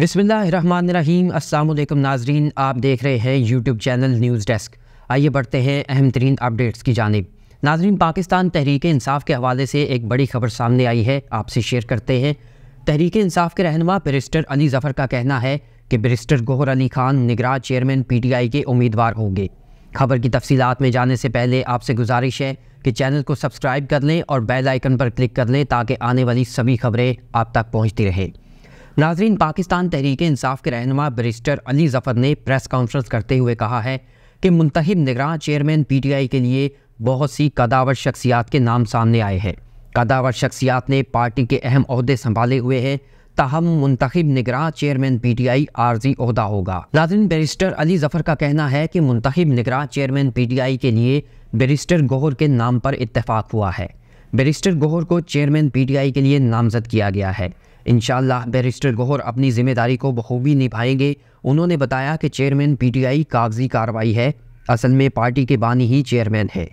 बसमीम अल्लाम नाजरीन आप देख रहे हैं यूट्यूब चैनल न्यूज़ डेस्क आइए बढ़ते हैं अहम तरीन अपडेट्स की जानब नाजरीन पाकिस्तान तहरीक इंसाफ के हवाले से एक बड़ी खबर सामने आई है आपसे शेयर करते हैं तहरीक इंसाफ के रहनमा बरिस्टर अली जफ़र का कहना है कि बरिस्टर गोहर अली खान निगरान चेयरमैन पी टी आई के उम्मीदवार होंगे खबर की तफसीत में जाने से पहले आपसे गुजारिश है कि चैनल को सब्सक्राइब कर लें और बेल आइकन पर क्लिक कर लें ताकि आने वाली सभी खबरें आप तक पहुँचती रहें नाजरीन पाकिस्तान तहरीक इंसाफ के रहनमा बरिस्टर अली जफ़र ने प्रेस कॉन्फ्रेंस करते हुए कहा है कि मुंतब निगरान चेयरमैन पी टी आई के लिए बहुत सी कदावर शख्सियात के नाम सामने आए हैं कदावर शख्सियात ने पार्टी के अहम अहदे संभाले हुए हैं तहम मुंतब निगरान चेयरमैन पी टी आई आर्जी अहदा होगा नाजरीन बरिस्टर अली जफ़र का कहना है कि मुंतब निगरान चेयरमैन पी टी आई के लिए बरिस्टर गोहर के नाम पर इतफाक़ हुआ है बरिस्टर गोहर को चेयरमैन पी टी आई के लिए नामजद किया गया है इन बैरिस्टर गोहर अपनी जिम्मेदारी को बखूबी निभाएंगे उन्होंने बताया कि चेयरमैन पीटीआई कागजी कार्रवाई है असल में पार्टी के बानी ही चेयरमैन है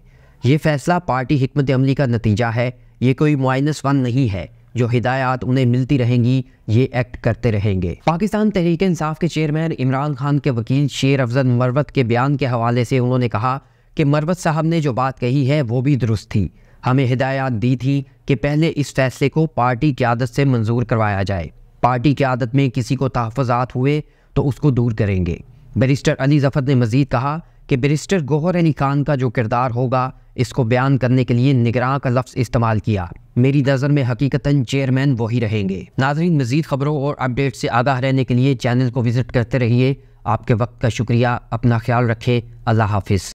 ये फैसला पार्टी हमत अमली का नतीजा है ये कोई माइनस वन नहीं है जो हिदायत उन्हें मिलती रहेंगी ये एक्ट करते रहेंगे पाकिस्तान तहरीक इंसाफ के चेयरमैन इमरान खान के वकील शेर अफजल मरवत के बयान के हवाले से उन्होंने कहा कि मरवत साहब ने जो बात कही है वो भी दुरुस्त थी हमें हिदायत दी थी कि पहले इस फैसले को पार्टी की आदत से मंजूर करवाया जाए पार्टी की आदत में किसी को तहफ़ात हुए तो उसको दूर करेंगे बैरिस्टर अली जफर ने मज़ीद कहा कि बैरिस्टर गोहर अली खान का जो किरदार होगा इसको बयान करने के लिए निगरान का लफ्ज़ इस्तेमाल किया मेरी नज़र में हकीकता चेयरमैन वही रहेंगे नाजरीन मज़ीद खबरों और अपडेट से आगाह रहने के लिए चैनल को विज़िट करते रहिए आपके वक्त का शुक्रिया अपना ख्याल रखें अल्लाह हाफिज़